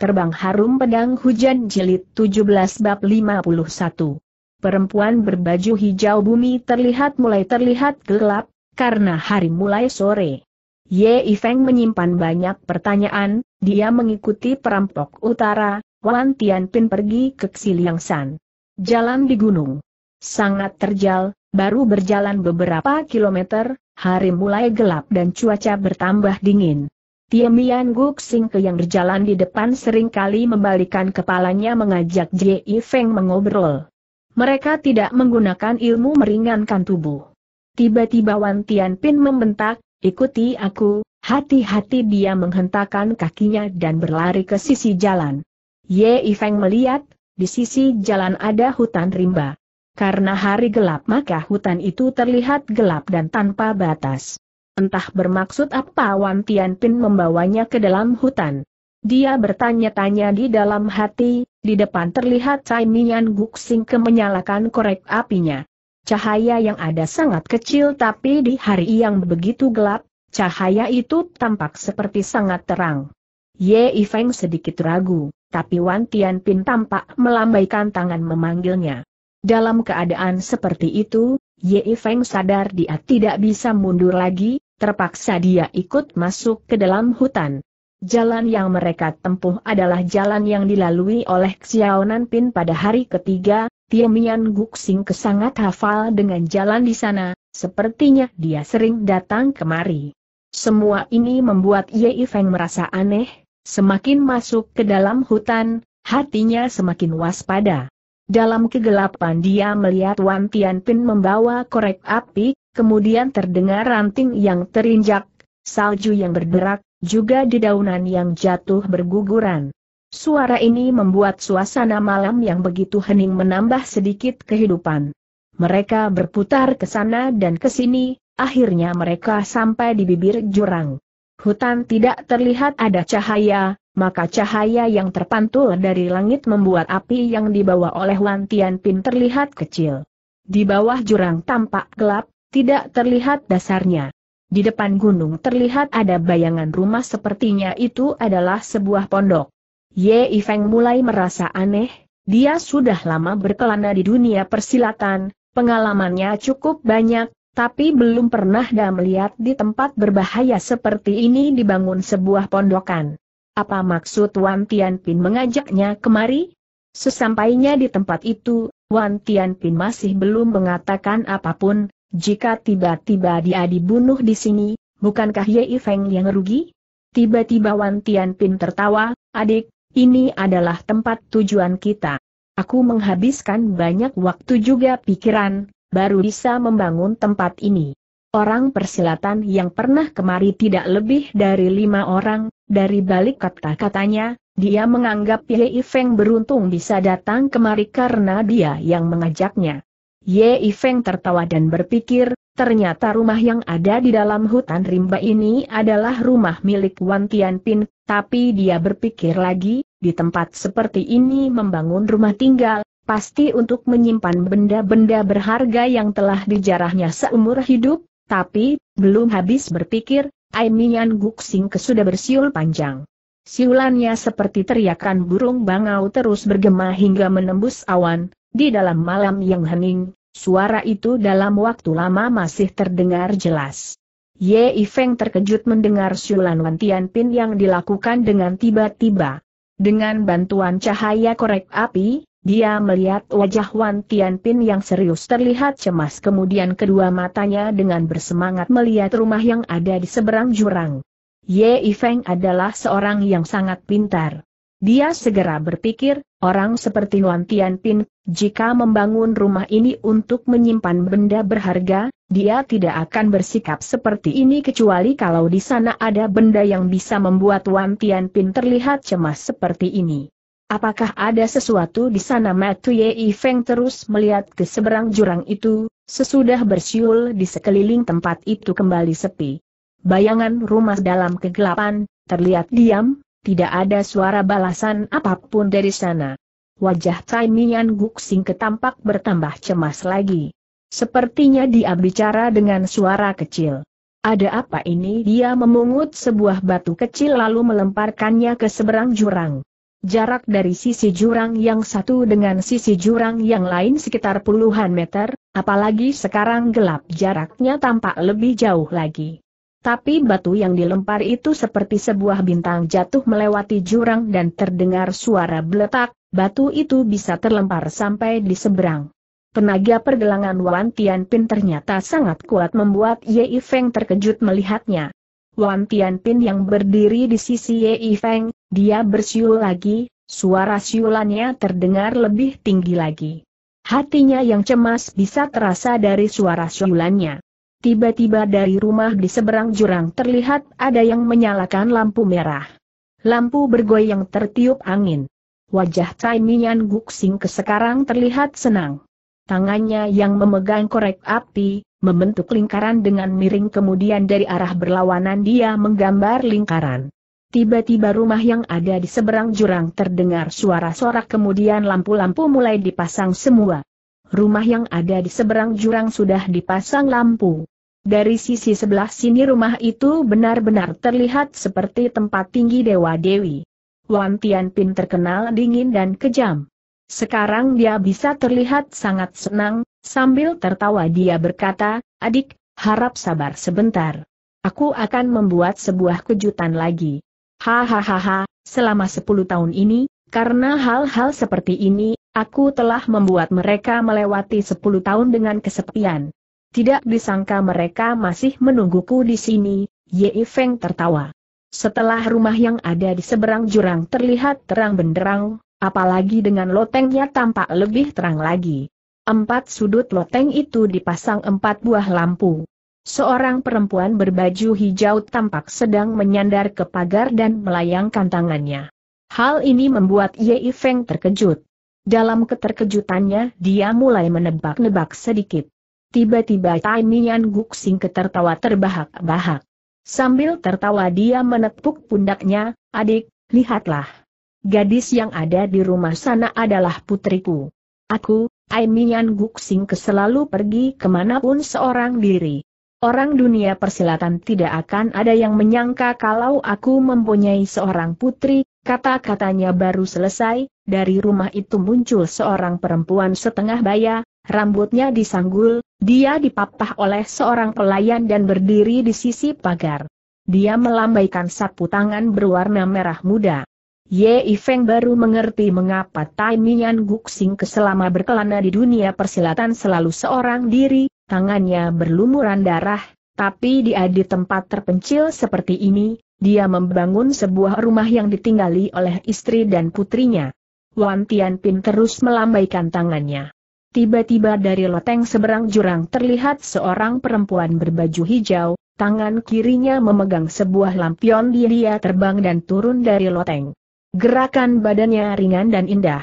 Terbang Harum Pedang Hujan jelit 17 Bab 51 Perempuan berbaju hijau bumi terlihat mulai terlihat gelap, karena hari mulai sore. Ye Ifeng menyimpan banyak pertanyaan, dia mengikuti perampok utara, Wan Pin pergi ke Xiliangshan. Jalan di gunung. Sangat terjal, baru berjalan beberapa kilometer, hari mulai gelap dan cuaca bertambah dingin. Tiemian Guk Sing Ke yang berjalan di depan seringkali membalikan kepalanya mengajak Jie Feng mengobrol. Mereka tidak menggunakan ilmu meringankan tubuh. Tiba-tiba Wan Pin membentak, ikuti aku, hati-hati dia menghentakkan kakinya dan berlari ke sisi jalan. Ye Feng melihat, di sisi jalan ada hutan rimba. Karena hari gelap maka hutan itu terlihat gelap dan tanpa batas. Entah bermaksud apa Wan Tianpin membawanya ke dalam hutan. Dia bertanya-tanya di dalam hati, di depan terlihat Cai Mian Sing ke menyalakan korek apinya. Cahaya yang ada sangat kecil tapi di hari yang begitu gelap, cahaya itu tampak seperti sangat terang. Ye Ifeng sedikit ragu, tapi Wan Tianpin tampak melambaikan tangan memanggilnya. Dalam keadaan seperti itu, Ye Ifeng sadar dia tidak bisa mundur lagi, terpaksa dia ikut masuk ke dalam hutan. Jalan yang mereka tempuh adalah jalan yang dilalui oleh Xiao Nanpin pada hari ketiga, Tiemian Guxing kesangat hafal dengan jalan di sana, sepertinya dia sering datang kemari. Semua ini membuat Ye Feng merasa aneh, semakin masuk ke dalam hutan, hatinya semakin waspada. Dalam kegelapan dia melihat Wan Tianpin membawa korek api, kemudian terdengar ranting yang terinjak, salju yang berderak, juga dedaunan yang jatuh berguguran. Suara ini membuat suasana malam yang begitu hening menambah sedikit kehidupan. Mereka berputar ke sana dan ke sini, akhirnya mereka sampai di bibir jurang. Hutan tidak terlihat ada cahaya, maka cahaya yang terpantul dari langit membuat api yang dibawa oleh Wan Pin terlihat kecil. Di bawah jurang tampak gelap, tidak terlihat dasarnya. Di depan gunung terlihat ada bayangan rumah sepertinya itu adalah sebuah pondok. Ye Ifeng mulai merasa aneh, dia sudah lama berkelana di dunia persilatan, pengalamannya cukup banyak, tapi belum pernah dah melihat di tempat berbahaya seperti ini dibangun sebuah pondokan. Apa maksud Wan Tianpin mengajaknya kemari? Sesampainya di tempat itu, Wan Tianpin masih belum mengatakan apapun, jika tiba-tiba dia dibunuh di sini, bukankah Ye Feng yang rugi? Tiba-tiba Wan Tianpin tertawa, adik, ini adalah tempat tujuan kita. Aku menghabiskan banyak waktu juga pikiran, baru bisa membangun tempat ini. Orang persilatan yang pernah kemari tidak lebih dari lima orang, dari balik kata-katanya, dia menganggap Ye Feng beruntung bisa datang kemari karena dia yang mengajaknya. Ye Feng tertawa dan berpikir, ternyata rumah yang ada di dalam hutan rimba ini adalah rumah milik Wan Tianpin, tapi dia berpikir lagi, di tempat seperti ini membangun rumah tinggal, pasti untuk menyimpan benda-benda berharga yang telah dijarahnya seumur hidup, tapi, belum habis berpikir, Ai Mian Guxing kesudah bersiul panjang. Siulannya seperti teriakan burung bangau terus bergema hingga menembus awan, di dalam malam yang hening, suara itu dalam waktu lama masih terdengar jelas. Ye Feng terkejut mendengar siulan Wantian Pin yang dilakukan dengan tiba-tiba. Dengan bantuan cahaya korek api, dia melihat wajah Wan Tianpin yang serius terlihat cemas kemudian kedua matanya dengan bersemangat melihat rumah yang ada di seberang jurang. Ye Feng adalah seorang yang sangat pintar. Dia segera berpikir, Orang seperti Huan Pin, jika membangun rumah ini untuk menyimpan benda berharga, dia tidak akan bersikap seperti ini kecuali kalau di sana ada benda yang bisa membuat Wan Pin terlihat cemas seperti ini. Apakah ada sesuatu di sana Matu Yei Feng terus melihat ke seberang jurang itu, sesudah bersiul di sekeliling tempat itu kembali sepi. Bayangan rumah dalam kegelapan, terlihat diam, tidak ada suara balasan apapun dari sana. Wajah Tai Mian Guxing ketampak bertambah cemas lagi. Sepertinya dia bicara dengan suara kecil. Ada apa ini? Dia memungut sebuah batu kecil lalu melemparkannya ke seberang jurang. Jarak dari sisi jurang yang satu dengan sisi jurang yang lain sekitar puluhan meter, apalagi sekarang gelap jaraknya tampak lebih jauh lagi. Tapi batu yang dilempar itu seperti sebuah bintang jatuh melewati jurang dan terdengar suara beletak, batu itu bisa terlempar sampai di seberang. Tenaga pergelangan Wan Pin ternyata sangat kuat membuat Ye Feng terkejut melihatnya. Wan Pin yang berdiri di sisi Ye Feng, dia bersiul lagi, suara siulannya terdengar lebih tinggi lagi. Hatinya yang cemas bisa terasa dari suara siulannya. Tiba-tiba dari rumah di seberang jurang terlihat ada yang menyalakan lampu merah. Lampu bergoyang tertiup angin. Wajah Cai Minyan Guxing ke sekarang terlihat senang. Tangannya yang memegang korek api, membentuk lingkaran dengan miring kemudian dari arah berlawanan dia menggambar lingkaran. Tiba-tiba rumah yang ada di seberang jurang terdengar suara sorak kemudian lampu-lampu mulai dipasang semua rumah yang ada di seberang jurang sudah dipasang lampu. Dari sisi sebelah sini rumah itu benar-benar terlihat seperti tempat tinggi Dewa Dewi. Wan Tianpin terkenal dingin dan kejam. Sekarang dia bisa terlihat sangat senang, sambil tertawa dia berkata, adik, harap sabar sebentar. Aku akan membuat sebuah kejutan lagi. Hahaha, selama 10 tahun ini, karena hal-hal seperti ini, aku telah membuat mereka melewati 10 tahun dengan kesepian. Tidak disangka mereka masih menungguku di sini, Ye Feng tertawa. Setelah rumah yang ada di seberang jurang terlihat terang benderang, apalagi dengan lotengnya tampak lebih terang lagi. Empat sudut loteng itu dipasang empat buah lampu. Seorang perempuan berbaju hijau tampak sedang menyandar ke pagar dan melayangkan tangannya. Hal ini membuat Ye Feng terkejut. Dalam keterkejutannya dia mulai menebak-nebak sedikit. Tiba-tiba Yan Guxing ketertawa terbahak-bahak. Sambil tertawa dia menepuk pundaknya, adik, lihatlah. Gadis yang ada di rumah sana adalah putriku. Aku, Yan Guxing keselalu pergi kemanapun seorang diri. Orang dunia persilatan tidak akan ada yang menyangka kalau aku mempunyai seorang putri, kata-katanya baru selesai, dari rumah itu muncul seorang perempuan setengah baya, rambutnya disanggul, dia dipapah oleh seorang pelayan dan berdiri di sisi pagar. Dia melambaikan sapu tangan berwarna merah muda. Ye Ifeng baru mengerti mengapa Tai Minyan Guxing keselama berkelana di dunia persilatan selalu seorang diri, tangannya berlumuran darah, tapi dia di tempat terpencil seperti ini, dia membangun sebuah rumah yang ditinggali oleh istri dan putrinya. Wan Tianpin terus melambaikan tangannya. Tiba-tiba dari loteng seberang jurang terlihat seorang perempuan berbaju hijau, tangan kirinya memegang sebuah lampion dia terbang dan turun dari loteng. Gerakan badannya ringan dan indah.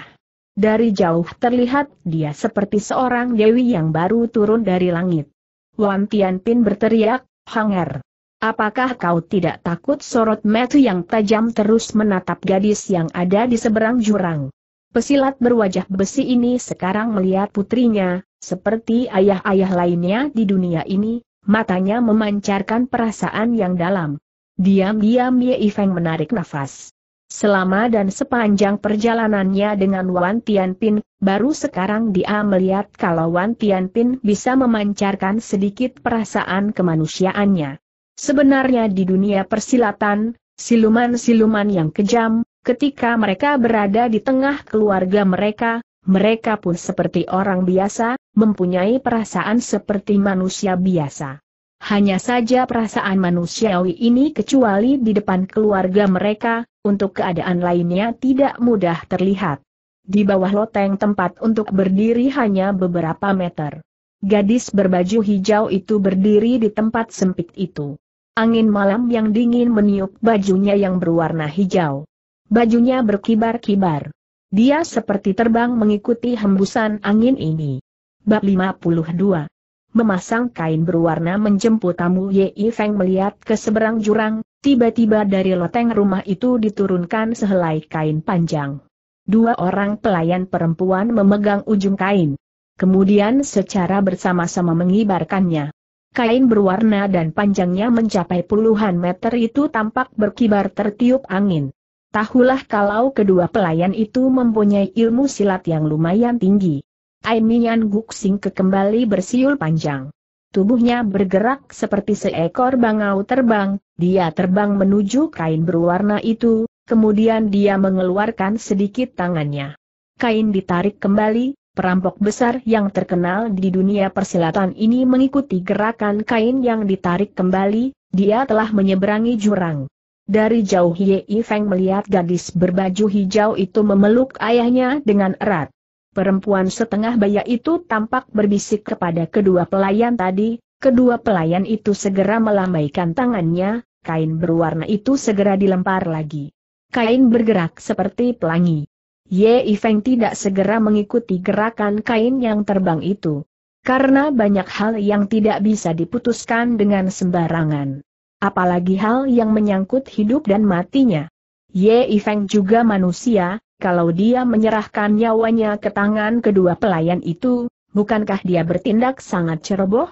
Dari jauh terlihat dia seperti seorang dewi yang baru turun dari langit. Wan Pin berteriak, Hanger. Apakah kau tidak takut sorot mata yang tajam terus menatap gadis yang ada di seberang jurang? Pesilat berwajah besi ini sekarang melihat putrinya, seperti ayah-ayah lainnya di dunia ini, matanya memancarkan perasaan yang dalam. Diam-diam Ye Ifeng menarik nafas. Selama dan sepanjang perjalanannya dengan Wan Tianpin, baru sekarang dia melihat kalau Wan Tianpin bisa memancarkan sedikit perasaan kemanusiaannya. Sebenarnya di dunia persilatan, siluman-siluman yang kejam, Ketika mereka berada di tengah keluarga mereka, mereka pun seperti orang biasa, mempunyai perasaan seperti manusia biasa. Hanya saja perasaan manusiawi ini kecuali di depan keluarga mereka, untuk keadaan lainnya tidak mudah terlihat. Di bawah loteng tempat untuk berdiri hanya beberapa meter. Gadis berbaju hijau itu berdiri di tempat sempit itu. Angin malam yang dingin meniup bajunya yang berwarna hijau. Bajunya berkibar-kibar. Dia seperti terbang mengikuti hembusan angin ini. Bab 52 Memasang kain berwarna menjemput tamu Ye Feng melihat ke seberang jurang, tiba-tiba dari loteng rumah itu diturunkan sehelai kain panjang. Dua orang pelayan perempuan memegang ujung kain. Kemudian secara bersama-sama mengibarkannya. Kain berwarna dan panjangnya mencapai puluhan meter itu tampak berkibar tertiup angin. Tahulah kalau kedua pelayan itu mempunyai ilmu silat yang lumayan tinggi. Aimian Guxing kembali bersiul panjang. Tubuhnya bergerak seperti seekor bangau terbang, dia terbang menuju kain berwarna itu, kemudian dia mengeluarkan sedikit tangannya. Kain ditarik kembali, perampok besar yang terkenal di dunia persilatan ini mengikuti gerakan kain yang ditarik kembali, dia telah menyeberangi jurang. Dari jauh Ye Feng melihat gadis berbaju hijau itu memeluk ayahnya dengan erat. Perempuan setengah baya itu tampak berbisik kepada kedua pelayan tadi, kedua pelayan itu segera melambaikan tangannya, kain berwarna itu segera dilempar lagi. Kain bergerak seperti pelangi. Ye Feng tidak segera mengikuti gerakan kain yang terbang itu. Karena banyak hal yang tidak bisa diputuskan dengan sembarangan apalagi hal yang menyangkut hidup dan matinya. Ye Feng juga manusia, kalau dia menyerahkan nyawanya ke tangan kedua pelayan itu, bukankah dia bertindak sangat ceroboh?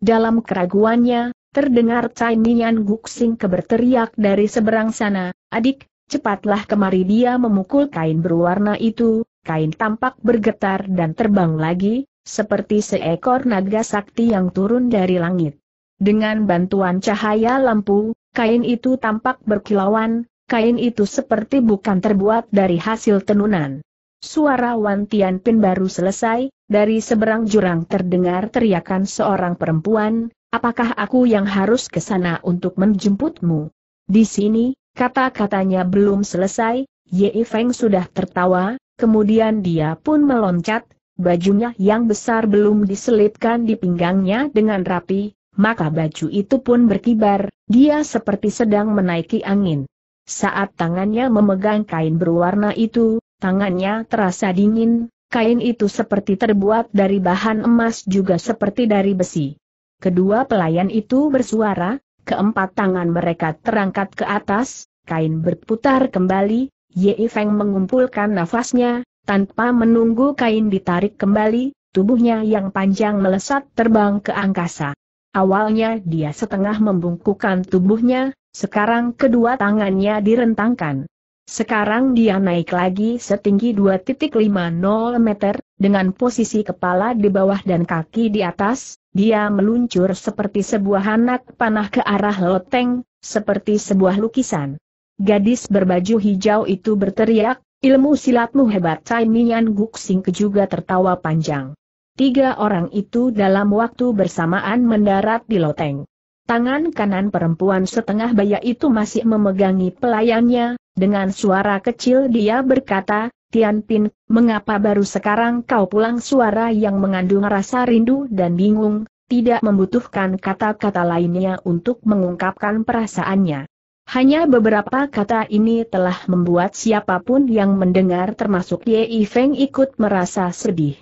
Dalam keraguannya, terdengar Cai Nian Guxing keberteriak dari seberang sana, adik, cepatlah kemari dia memukul kain berwarna itu, kain tampak bergetar dan terbang lagi, seperti seekor naga sakti yang turun dari langit. Dengan bantuan cahaya lampu, kain itu tampak berkilauan, kain itu seperti bukan terbuat dari hasil tenunan. Suara Wan pin baru selesai, dari seberang jurang terdengar teriakan seorang perempuan, apakah aku yang harus ke sana untuk menjemputmu? Di sini, kata-katanya belum selesai, Ye Feng sudah tertawa, kemudian dia pun meloncat, bajunya yang besar belum diselipkan di pinggangnya dengan rapi, maka baju itu pun berkibar, dia seperti sedang menaiki angin. Saat tangannya memegang kain berwarna itu, tangannya terasa dingin, kain itu seperti terbuat dari bahan emas juga seperti dari besi. Kedua pelayan itu bersuara, keempat tangan mereka terangkat ke atas, kain berputar kembali, Ye Feng mengumpulkan nafasnya, tanpa menunggu kain ditarik kembali, tubuhnya yang panjang melesat terbang ke angkasa. Awalnya dia setengah membungkukan tubuhnya, sekarang kedua tangannya direntangkan. Sekarang dia naik lagi setinggi 2.50 meter, dengan posisi kepala di bawah dan kaki di atas, dia meluncur seperti sebuah anak panah ke arah loteng, seperti sebuah lukisan. Gadis berbaju hijau itu berteriak, ilmu silatmu hebat Cai Mian Guxing juga tertawa panjang. Tiga orang itu dalam waktu bersamaan mendarat di loteng. Tangan kanan perempuan setengah baya itu masih memegangi pelayannya, dengan suara kecil dia berkata, Tianpin, mengapa baru sekarang kau pulang suara yang mengandung rasa rindu dan bingung, tidak membutuhkan kata-kata lainnya untuk mengungkapkan perasaannya. Hanya beberapa kata ini telah membuat siapapun yang mendengar termasuk Ye Feng ikut merasa sedih.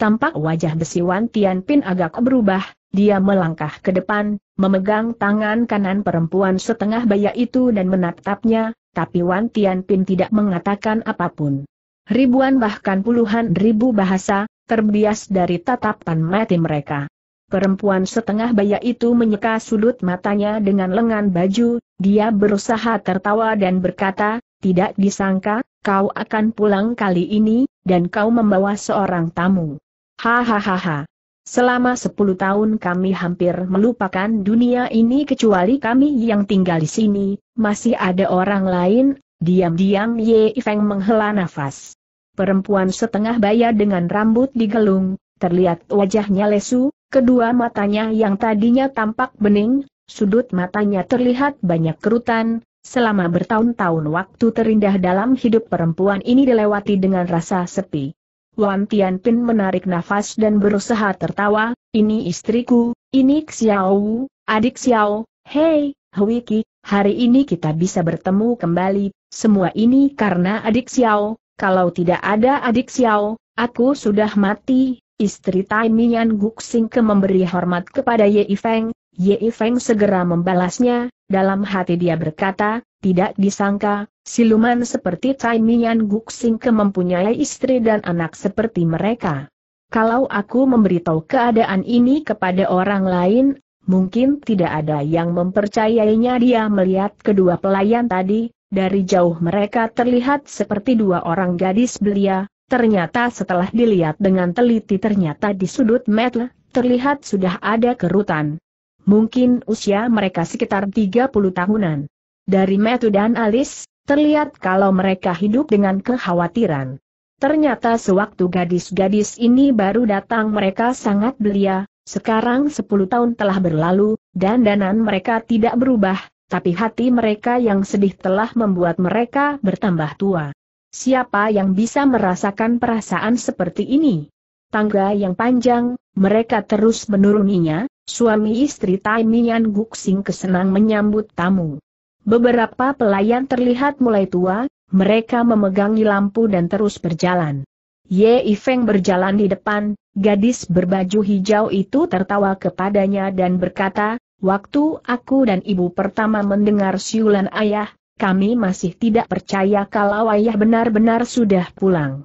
Tampak wajah besi Tian Pin agak berubah, dia melangkah ke depan, memegang tangan kanan perempuan setengah baya itu dan menatapnya, tapi Wan Pin tidak mengatakan apapun. Ribuan bahkan puluhan ribu bahasa, terbias dari tatapan mati mereka. Perempuan setengah baya itu menyeka sudut matanya dengan lengan baju, dia berusaha tertawa dan berkata, tidak disangka, kau akan pulang kali ini, dan kau membawa seorang tamu. Hahaha. Selama 10 tahun kami hampir melupakan dunia ini kecuali kami yang tinggal di sini, masih ada orang lain, diam-diam Ye Feng menghela nafas. Perempuan setengah baya dengan rambut digelung, terlihat wajahnya lesu, kedua matanya yang tadinya tampak bening, sudut matanya terlihat banyak kerutan, selama bertahun-tahun waktu terindah dalam hidup perempuan ini dilewati dengan rasa sepi. Wan Tianpin menarik nafas dan berusaha tertawa, ini istriku, ini Xiao, Wu, adik Xiao, hei, Huiki, hari ini kita bisa bertemu kembali, semua ini karena adik Xiao, kalau tidak ada adik Xiao, aku sudah mati, istri Tai Mian Guxing ke memberi hormat kepada Ye Feng, Ye Feng segera membalasnya, dalam hati dia berkata, tidak disangka, Siluman seperti Tai Mian Guxing mempunyai istri dan anak seperti mereka. Kalau aku memberitahu keadaan ini kepada orang lain, mungkin tidak ada yang mempercayainya dia melihat kedua pelayan tadi, dari jauh mereka terlihat seperti dua orang gadis belia, ternyata setelah dilihat dengan teliti ternyata di sudut metle, terlihat sudah ada kerutan. Mungkin usia mereka sekitar 30 tahunan. Dari metu dan alis, Terlihat kalau mereka hidup dengan kekhawatiran. Ternyata sewaktu gadis-gadis ini baru datang mereka sangat belia, sekarang 10 tahun telah berlalu, dan danan mereka tidak berubah, tapi hati mereka yang sedih telah membuat mereka bertambah tua. Siapa yang bisa merasakan perasaan seperti ini? Tangga yang panjang, mereka terus menuruninya, suami istri Taimian Guksing kesenang menyambut tamu. Beberapa pelayan terlihat mulai tua, mereka memegangi lampu dan terus berjalan. Ye Ifeng berjalan di depan, gadis berbaju hijau itu tertawa kepadanya dan berkata, Waktu aku dan ibu pertama mendengar siulan ayah, kami masih tidak percaya kalau ayah benar-benar sudah pulang.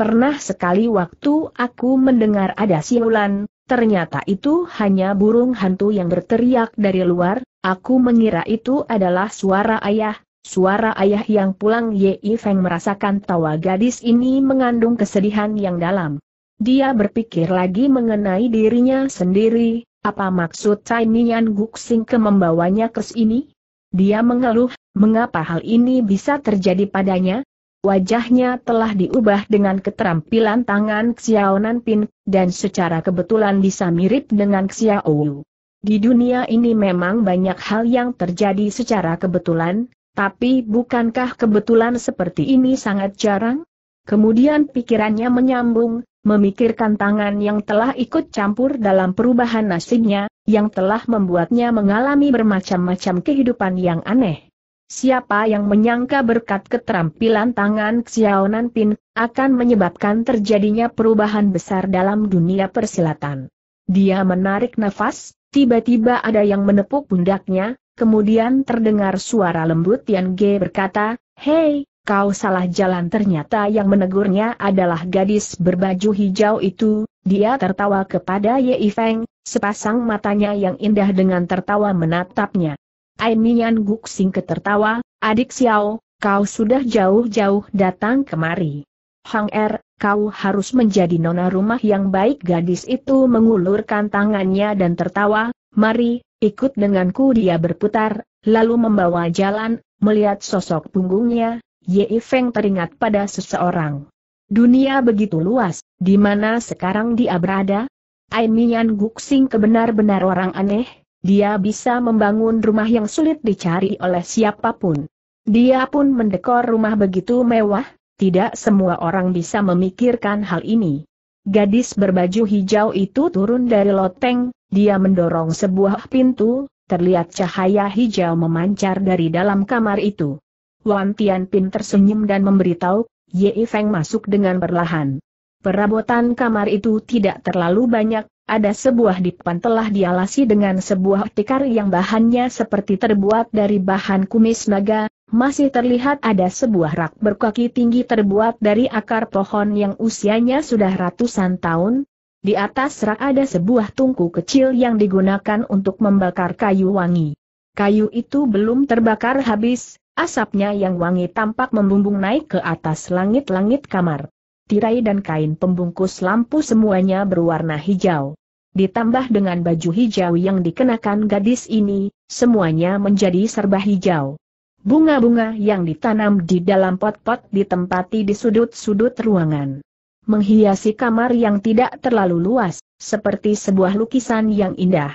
Pernah sekali waktu aku mendengar ada siulan, Ternyata itu hanya burung hantu yang berteriak dari luar, aku mengira itu adalah suara ayah, suara ayah yang pulang Ye Feng merasakan tawa gadis ini mengandung kesedihan yang dalam. Dia berpikir lagi mengenai dirinya sendiri, apa maksud Cai Nian Guxing ke membawanya ke sini? Dia mengeluh, mengapa hal ini bisa terjadi padanya, Wajahnya telah diubah dengan keterampilan tangan Xiao Nanpin, dan secara kebetulan bisa mirip dengan Xiao Wu. Di dunia ini memang banyak hal yang terjadi secara kebetulan, tapi bukankah kebetulan seperti ini sangat jarang? Kemudian pikirannya menyambung, memikirkan tangan yang telah ikut campur dalam perubahan nasibnya, yang telah membuatnya mengalami bermacam-macam kehidupan yang aneh. Siapa yang menyangka berkat keterampilan tangan Xiao Pin akan menyebabkan terjadinya perubahan besar dalam dunia persilatan. Dia menarik nafas, tiba-tiba ada yang menepuk pundaknya, kemudian terdengar suara lembut Tian Ge berkata, Hei, kau salah jalan ternyata yang menegurnya adalah gadis berbaju hijau itu, dia tertawa kepada Ye Feng, sepasang matanya yang indah dengan tertawa menatapnya. Aimian Guxing ketertawa, adik Xiao, kau sudah jauh-jauh datang kemari. Hang Er, kau harus menjadi nona rumah yang baik gadis itu mengulurkan tangannya dan tertawa, mari, ikut denganku dia berputar, lalu membawa jalan, melihat sosok punggungnya, Ye Feng teringat pada seseorang. Dunia begitu luas, di mana sekarang dia berada? Aimian Guxing kebenar-benar orang aneh, dia bisa membangun rumah yang sulit dicari oleh siapapun. Dia pun mendekor rumah begitu mewah, tidak semua orang bisa memikirkan hal ini. Gadis berbaju hijau itu turun dari loteng, dia mendorong sebuah pintu, terlihat cahaya hijau memancar dari dalam kamar itu. Wan Tianpin tersenyum dan memberitahu, Ye Feng masuk dengan perlahan. Perabotan kamar itu tidak terlalu banyak, ada sebuah dipan telah dialasi dengan sebuah tikar yang bahannya seperti terbuat dari bahan kumis naga, masih terlihat ada sebuah rak berkaki tinggi terbuat dari akar pohon yang usianya sudah ratusan tahun. Di atas rak ada sebuah tungku kecil yang digunakan untuk membakar kayu wangi. Kayu itu belum terbakar habis, asapnya yang wangi tampak membumbung naik ke atas langit-langit kamar tirai dan kain pembungkus lampu semuanya berwarna hijau. Ditambah dengan baju hijau yang dikenakan gadis ini, semuanya menjadi serba hijau. Bunga-bunga yang ditanam di dalam pot-pot ditempati di sudut-sudut ruangan. Menghiasi kamar yang tidak terlalu luas, seperti sebuah lukisan yang indah.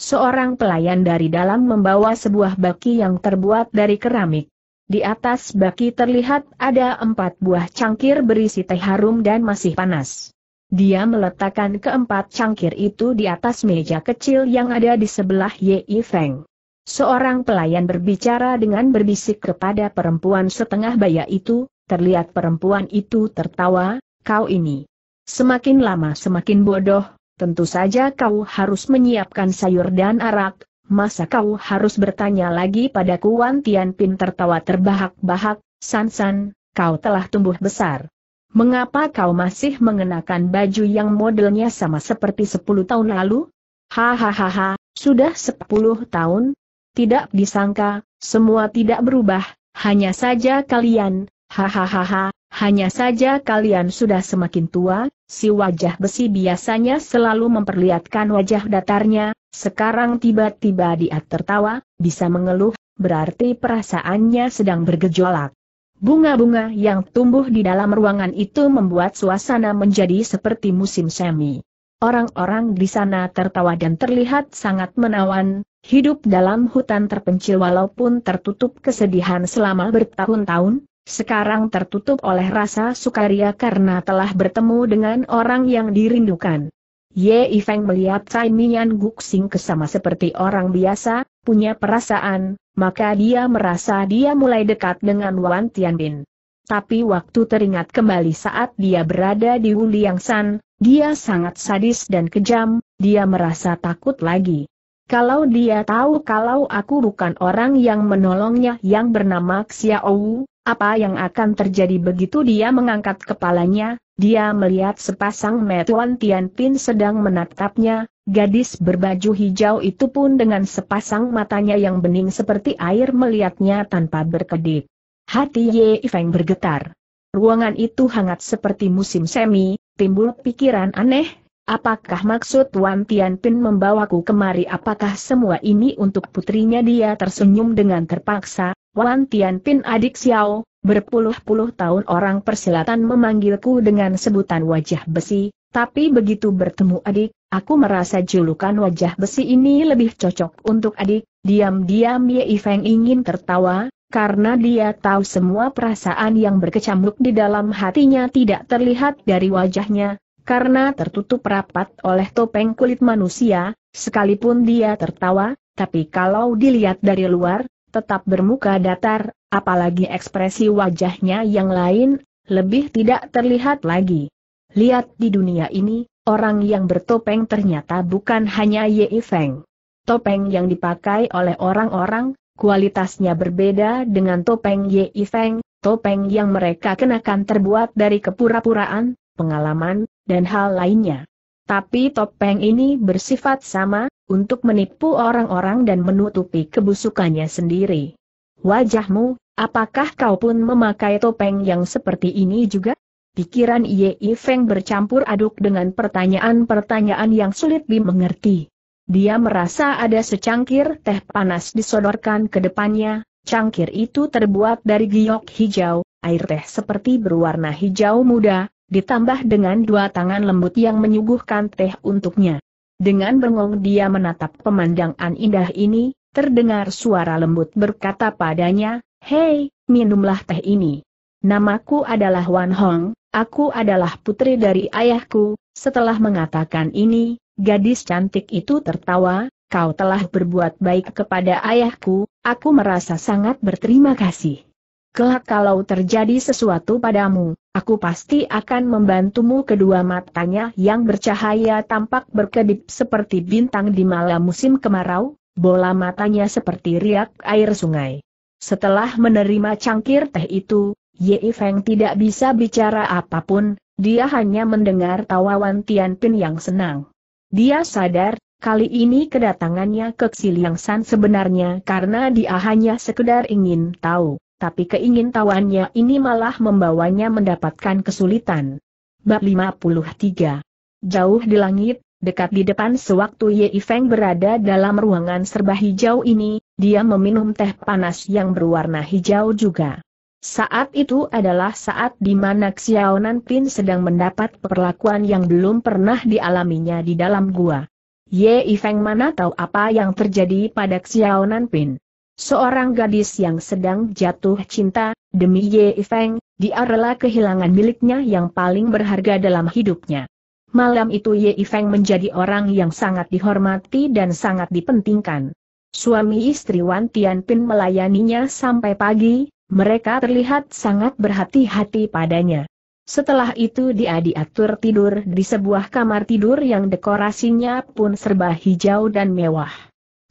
Seorang pelayan dari dalam membawa sebuah baki yang terbuat dari keramik. Di atas baki terlihat ada empat buah cangkir berisi teh harum dan masih panas. Dia meletakkan keempat cangkir itu di atas meja kecil yang ada di sebelah Ye Feng. Seorang pelayan berbicara dengan berbisik kepada perempuan setengah baya itu, terlihat perempuan itu tertawa, kau ini. Semakin lama semakin bodoh, tentu saja kau harus menyiapkan sayur dan arak, masa kau harus bertanya lagi pada Tian Tianpin tertawa terbahak-bahak, Sansan, kau telah tumbuh besar. Mengapa kau masih mengenakan baju yang modelnya sama seperti 10 tahun lalu? Hahaha, sudah 10 tahun? Tidak disangka, semua tidak berubah, hanya saja kalian, hahaha, hanya saja kalian sudah semakin tua, Si wajah besi biasanya selalu memperlihatkan wajah datarnya, sekarang tiba-tiba dia tertawa, bisa mengeluh, berarti perasaannya sedang bergejolak. Bunga-bunga yang tumbuh di dalam ruangan itu membuat suasana menjadi seperti musim semi. Orang-orang di sana tertawa dan terlihat sangat menawan, hidup dalam hutan terpencil walaupun tertutup kesedihan selama bertahun-tahun, sekarang tertutup oleh rasa sukaria karena telah bertemu dengan orang yang dirindukan. Ye Ifeng melihat Cai Mian Guxing kesama seperti orang biasa, punya perasaan, maka dia merasa dia mulai dekat dengan Wan Tianbin. Tapi waktu teringat kembali saat dia berada di Wuliangshan, San, dia sangat sadis dan kejam, dia merasa takut lagi. Kalau dia tahu kalau aku bukan orang yang menolongnya yang bernama Xiao, apa yang akan terjadi begitu dia mengangkat kepalanya, dia melihat sepasang metuan Tianpin sedang menatapnya, gadis berbaju hijau itu pun dengan sepasang matanya yang bening seperti air melihatnya tanpa berkedip. Hati Ye Feng bergetar. Ruangan itu hangat seperti musim semi, timbul pikiran aneh, Apakah maksud Wan Tianpin membawaku kemari apakah semua ini untuk putrinya dia tersenyum dengan terpaksa, Wan pin adik Xiao, berpuluh-puluh tahun orang persilatan memanggilku dengan sebutan wajah besi, tapi begitu bertemu adik, aku merasa julukan wajah besi ini lebih cocok untuk adik, diam-diam Ye Feng ingin tertawa, karena dia tahu semua perasaan yang berkecamuk di dalam hatinya tidak terlihat dari wajahnya, karena tertutup rapat oleh topeng kulit manusia, sekalipun dia tertawa, tapi kalau dilihat dari luar, tetap bermuka datar, apalagi ekspresi wajahnya yang lain, lebih tidak terlihat lagi. Lihat di dunia ini, orang yang bertopeng ternyata bukan hanya Ye Feng. Topeng yang dipakai oleh orang-orang, kualitasnya berbeda dengan topeng Ye Feng, topeng yang mereka kenakan terbuat dari kepura-puraan, pengalaman, dan hal lainnya. Tapi topeng ini bersifat sama, untuk menipu orang-orang dan menutupi kebusukannya sendiri. Wajahmu, apakah kau pun memakai topeng yang seperti ini juga? Pikiran Ye Feng bercampur aduk dengan pertanyaan-pertanyaan yang sulit dimengerti. Dia merasa ada secangkir teh panas disodorkan ke depannya, cangkir itu terbuat dari giok hijau, air teh seperti berwarna hijau muda, ditambah dengan dua tangan lembut yang menyuguhkan teh untuknya. Dengan bengong dia menatap pemandangan indah ini, terdengar suara lembut berkata padanya, Hei, minumlah teh ini. Namaku adalah Wan Hong, aku adalah putri dari ayahku. Setelah mengatakan ini, gadis cantik itu tertawa, kau telah berbuat baik kepada ayahku, aku merasa sangat berterima kasih. Kelak kalau terjadi sesuatu padamu, Aku pasti akan membantumu kedua matanya yang bercahaya tampak berkedip seperti bintang di malam musim kemarau, bola matanya seperti riak air sungai. Setelah menerima cangkir teh itu, Ye Feng tidak bisa bicara apapun, dia hanya mendengar tawa Wan Pin yang senang. Dia sadar, kali ini kedatangannya ke Xiliang San sebenarnya karena dia hanya sekedar ingin tahu tapi keingintahuannya ini malah membawanya mendapatkan kesulitan. Bab 53 Jauh di langit, dekat di depan sewaktu Ye Feng berada dalam ruangan serba hijau ini, dia meminum teh panas yang berwarna hijau juga. Saat itu adalah saat di mana Xiaonan Pin sedang mendapat perlakuan yang belum pernah dialaminya di dalam gua. Ye Feng mana tahu apa yang terjadi pada Xiaonan Pin. Seorang gadis yang sedang jatuh cinta, demi Ye Feng, dia rela kehilangan miliknya yang paling berharga dalam hidupnya. Malam itu Ye Feng menjadi orang yang sangat dihormati dan sangat dipentingkan. Suami istri Wan Pin melayaninya sampai pagi, mereka terlihat sangat berhati-hati padanya. Setelah itu dia diatur tidur di sebuah kamar tidur yang dekorasinya pun serba hijau dan mewah.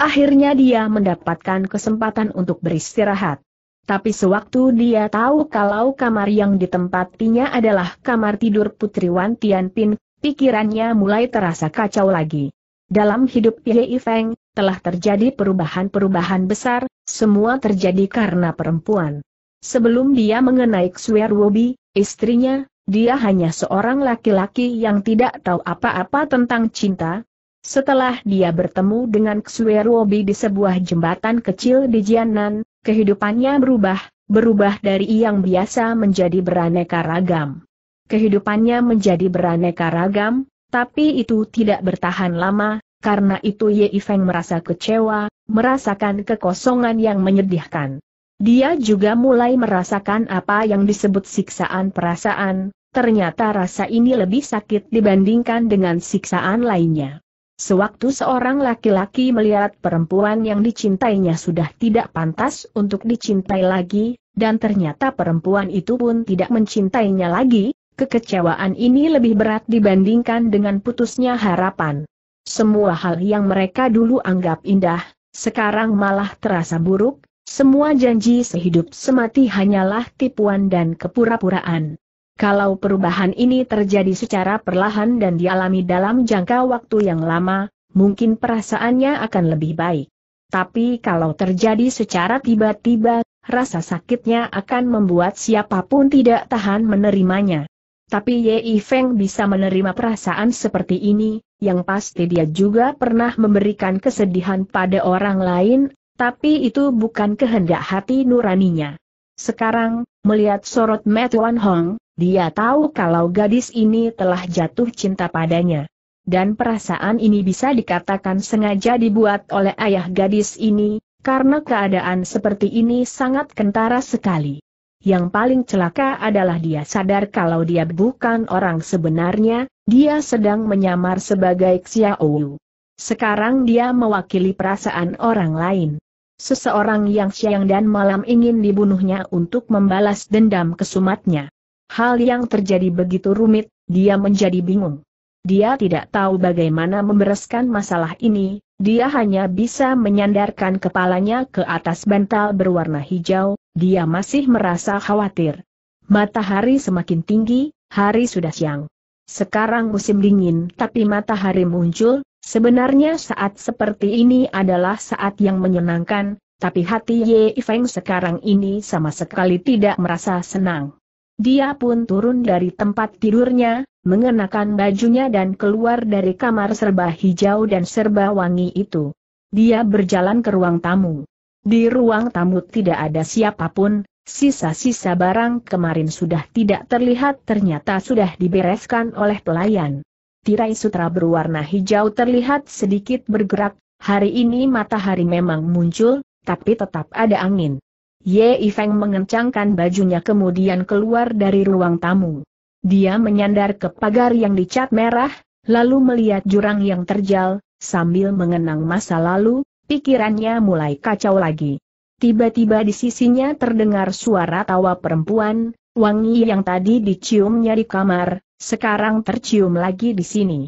Akhirnya dia mendapatkan kesempatan untuk beristirahat. Tapi sewaktu dia tahu kalau kamar yang ditempatinya adalah kamar tidur Putri Wan Tianpin, pikirannya mulai terasa kacau lagi. Dalam hidup Ye Feng, telah terjadi perubahan-perubahan besar, semua terjadi karena perempuan. Sebelum dia mengenai Xue Wobi, istrinya, dia hanya seorang laki-laki yang tidak tahu apa-apa tentang cinta, setelah dia bertemu dengan Ruobi di sebuah jembatan kecil di Jianan, kehidupannya berubah, berubah dari yang biasa menjadi beraneka ragam. Kehidupannya menjadi beraneka ragam, tapi itu tidak bertahan lama, karena itu Ye Feng merasa kecewa, merasakan kekosongan yang menyedihkan. Dia juga mulai merasakan apa yang disebut siksaan perasaan, ternyata rasa ini lebih sakit dibandingkan dengan siksaan lainnya. Sewaktu seorang laki-laki melihat perempuan yang dicintainya sudah tidak pantas untuk dicintai lagi, dan ternyata perempuan itu pun tidak mencintainya lagi, kekecewaan ini lebih berat dibandingkan dengan putusnya harapan. Semua hal yang mereka dulu anggap indah, sekarang malah terasa buruk, semua janji sehidup semati hanyalah tipuan dan kepura-puraan. Kalau perubahan ini terjadi secara perlahan dan dialami dalam jangka waktu yang lama, mungkin perasaannya akan lebih baik. Tapi kalau terjadi secara tiba-tiba, rasa sakitnya akan membuat siapapun tidak tahan menerimanya. Tapi Yei Feng bisa menerima perasaan seperti ini, yang pasti dia juga pernah memberikan kesedihan pada orang lain, tapi itu bukan kehendak hati nuraninya. Sekarang, melihat sorot Matt Wan Hong, dia tahu kalau gadis ini telah jatuh cinta padanya. Dan perasaan ini bisa dikatakan sengaja dibuat oleh ayah gadis ini, karena keadaan seperti ini sangat kentara sekali. Yang paling celaka adalah dia sadar kalau dia bukan orang sebenarnya, dia sedang menyamar sebagai Xiaowu. Sekarang dia mewakili perasaan orang lain. Seseorang yang siang dan malam ingin dibunuhnya untuk membalas dendam kesumatnya hal yang terjadi begitu rumit, dia menjadi bingung. Dia tidak tahu bagaimana membereskan masalah ini, dia hanya bisa menyandarkan kepalanya ke atas bantal berwarna hijau, dia masih merasa khawatir. Matahari semakin tinggi, hari sudah siang. Sekarang musim dingin tapi matahari muncul, sebenarnya saat seperti ini adalah saat yang menyenangkan, tapi hati Ye Feng sekarang ini sama sekali tidak merasa senang. Dia pun turun dari tempat tidurnya, mengenakan bajunya dan keluar dari kamar serba hijau dan serba wangi itu. Dia berjalan ke ruang tamu. Di ruang tamu tidak ada siapapun, sisa-sisa barang kemarin sudah tidak terlihat ternyata sudah dibereskan oleh pelayan. Tirai sutra berwarna hijau terlihat sedikit bergerak, hari ini matahari memang muncul, tapi tetap ada angin. Ye Ifeng mengencangkan bajunya kemudian keluar dari ruang tamu. Dia menyandar ke pagar yang dicat merah, lalu melihat jurang yang terjal, sambil mengenang masa lalu, pikirannya mulai kacau lagi. Tiba-tiba di sisinya terdengar suara tawa perempuan, wangi yang tadi diciumnya di kamar, sekarang tercium lagi di sini.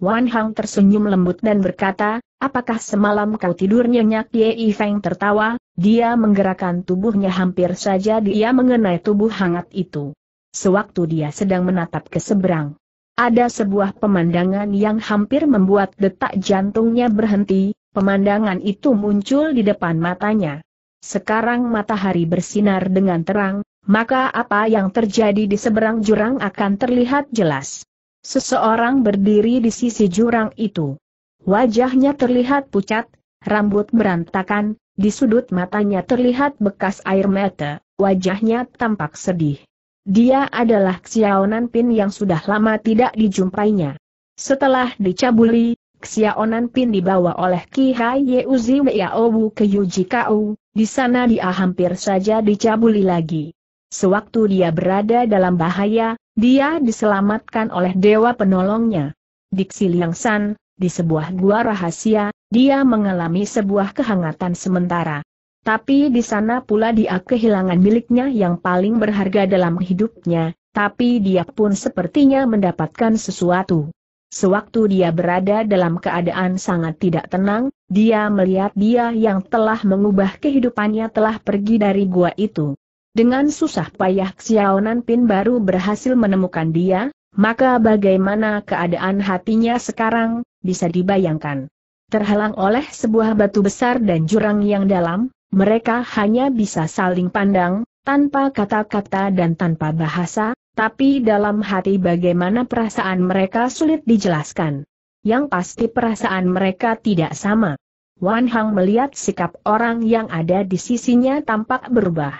Wan Hang tersenyum lembut dan berkata, apakah semalam kau tidur nyenyak Ye Ifeng tertawa, dia menggerakkan tubuhnya hampir saja dia mengenai tubuh hangat itu. Sewaktu dia sedang menatap ke seberang, ada sebuah pemandangan yang hampir membuat detak jantungnya berhenti, pemandangan itu muncul di depan matanya. Sekarang matahari bersinar dengan terang, maka apa yang terjadi di seberang jurang akan terlihat jelas. Seseorang berdiri di sisi jurang itu. Wajahnya terlihat pucat, rambut berantakan, di sudut matanya terlihat bekas air mata, wajahnya tampak sedih. Dia adalah Xiao Nanpin yang sudah lama tidak dijumpainya. Setelah dicabuli, Xiao Nanpin dibawa oleh Ki Hai Yeuzi Weaowu ke Yuji Kau, di sana dia hampir saja dicabuli lagi. Sewaktu dia berada dalam bahaya, dia diselamatkan oleh dewa penolongnya. Diksi Liang San, di sebuah gua rahasia, dia mengalami sebuah kehangatan sementara. Tapi di sana pula dia kehilangan miliknya yang paling berharga dalam hidupnya, tapi dia pun sepertinya mendapatkan sesuatu. Sewaktu dia berada dalam keadaan sangat tidak tenang, dia melihat dia yang telah mengubah kehidupannya telah pergi dari gua itu. Dengan susah payah Xiaonan Pin baru berhasil menemukan dia, maka bagaimana keadaan hatinya sekarang, bisa dibayangkan. Terhalang oleh sebuah batu besar dan jurang yang dalam, mereka hanya bisa saling pandang, tanpa kata-kata dan tanpa bahasa, tapi dalam hati bagaimana perasaan mereka sulit dijelaskan. Yang pasti perasaan mereka tidak sama. Wan Hang melihat sikap orang yang ada di sisinya tampak berubah.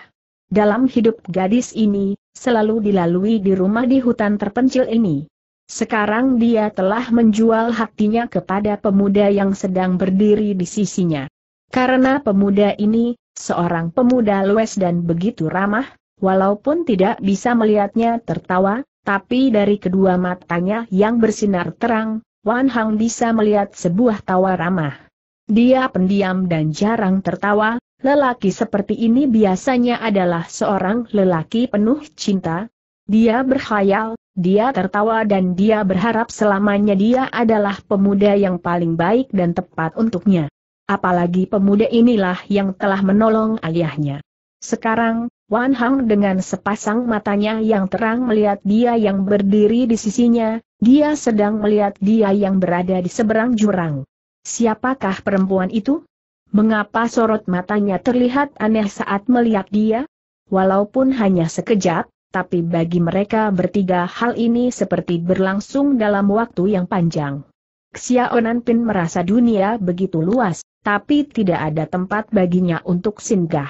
Dalam hidup gadis ini, selalu dilalui di rumah di hutan terpencil ini. Sekarang dia telah menjual hatinya kepada pemuda yang sedang berdiri di sisinya. Karena pemuda ini, seorang pemuda lues dan begitu ramah, walaupun tidak bisa melihatnya tertawa, tapi dari kedua matanya yang bersinar terang, Wan Hang bisa melihat sebuah tawa ramah. Dia pendiam dan jarang tertawa, lelaki seperti ini biasanya adalah seorang lelaki penuh cinta. Dia berkhayal, dia tertawa dan dia berharap selamanya dia adalah pemuda yang paling baik dan tepat untuknya. Apalagi pemuda inilah yang telah menolong ayahnya. Sekarang, Wan Hang dengan sepasang matanya yang terang melihat dia yang berdiri di sisinya, dia sedang melihat dia yang berada di seberang jurang. Siapakah perempuan itu? Mengapa sorot matanya terlihat aneh saat melihat dia? Walaupun hanya sekejap, tapi bagi mereka bertiga hal ini seperti berlangsung dalam waktu yang panjang. Xiaonan Pin merasa dunia begitu luas, tapi tidak ada tempat baginya untuk singgah.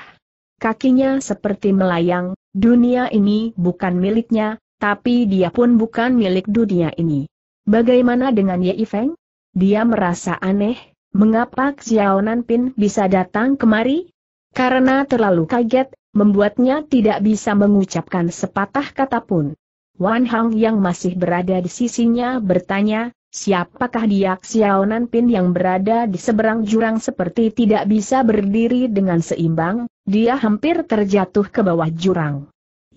Kakinya seperti melayang, dunia ini bukan miliknya, tapi dia pun bukan milik dunia ini. Bagaimana dengan Ye Feng? Dia merasa aneh, mengapa Xiaonan Pin bisa datang kemari? Karena terlalu kaget, Membuatnya tidak bisa mengucapkan sepatah kata pun. Wan Hang yang masih berada di sisinya bertanya, siapakah dia Xiao Pin yang berada di seberang jurang seperti tidak bisa berdiri dengan seimbang, dia hampir terjatuh ke bawah jurang.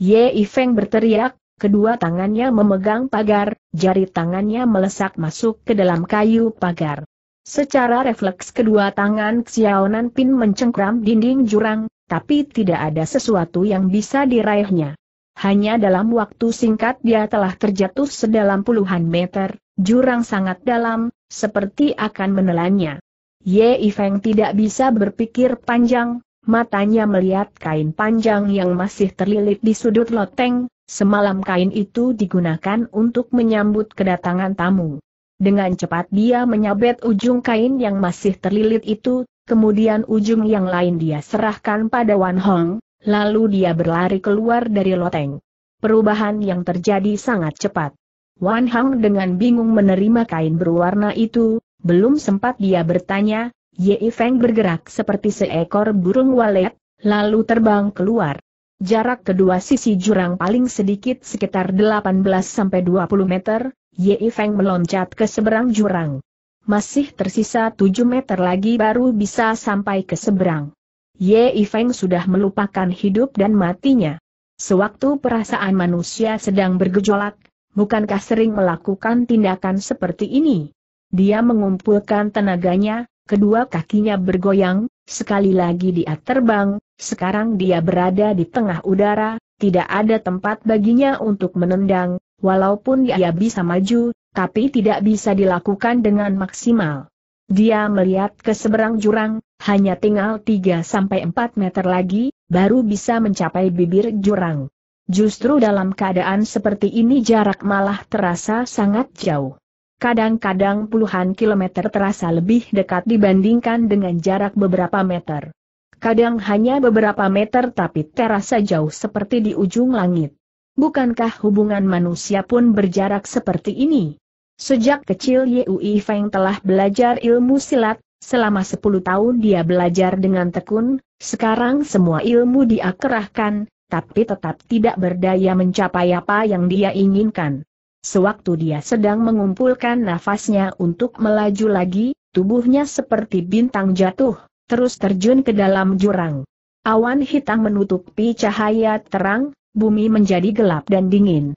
Ye Feng berteriak, kedua tangannya memegang pagar, jari tangannya melesak masuk ke dalam kayu pagar. Secara refleks kedua tangan Xiao Pin mencengkram dinding jurang, tapi tidak ada sesuatu yang bisa diraihnya. Hanya dalam waktu singkat dia telah terjatuh sedalam puluhan meter, jurang sangat dalam, seperti akan menelannya. Ye Ifeng tidak bisa berpikir panjang, matanya melihat kain panjang yang masih terlilit di sudut loteng, semalam kain itu digunakan untuk menyambut kedatangan tamu. Dengan cepat dia menyabet ujung kain yang masih terlilit itu, kemudian ujung yang lain dia serahkan pada Wan Hong, lalu dia berlari keluar dari loteng. Perubahan yang terjadi sangat cepat. Wan Hong dengan bingung menerima kain berwarna itu, belum sempat dia bertanya, Ye Feng bergerak seperti seekor burung walet, lalu terbang keluar. Jarak kedua sisi jurang paling sedikit sekitar 18-20 meter, Ye Feng meloncat ke seberang jurang masih tersisa tujuh meter lagi baru bisa sampai ke seberang. Ye Feng sudah melupakan hidup dan matinya. Sewaktu perasaan manusia sedang bergejolak, bukankah sering melakukan tindakan seperti ini? Dia mengumpulkan tenaganya, kedua kakinya bergoyang, sekali lagi dia terbang, sekarang dia berada di tengah udara, tidak ada tempat baginya untuk menendang, walaupun dia bisa maju, tapi tidak bisa dilakukan dengan maksimal. Dia melihat ke seberang jurang, hanya tinggal 3-4 meter lagi, baru bisa mencapai bibir jurang. Justru dalam keadaan seperti ini jarak malah terasa sangat jauh. Kadang-kadang puluhan kilometer terasa lebih dekat dibandingkan dengan jarak beberapa meter. Kadang hanya beberapa meter tapi terasa jauh seperti di ujung langit. Bukankah hubungan manusia pun berjarak seperti ini? Sejak kecil Yui Feng telah belajar ilmu silat, selama 10 tahun dia belajar dengan tekun, sekarang semua ilmu dia kerahkan, tapi tetap tidak berdaya mencapai apa yang dia inginkan. Sewaktu dia sedang mengumpulkan nafasnya untuk melaju lagi, tubuhnya seperti bintang jatuh, terus terjun ke dalam jurang. Awan hitam menutupi cahaya terang, bumi menjadi gelap dan dingin.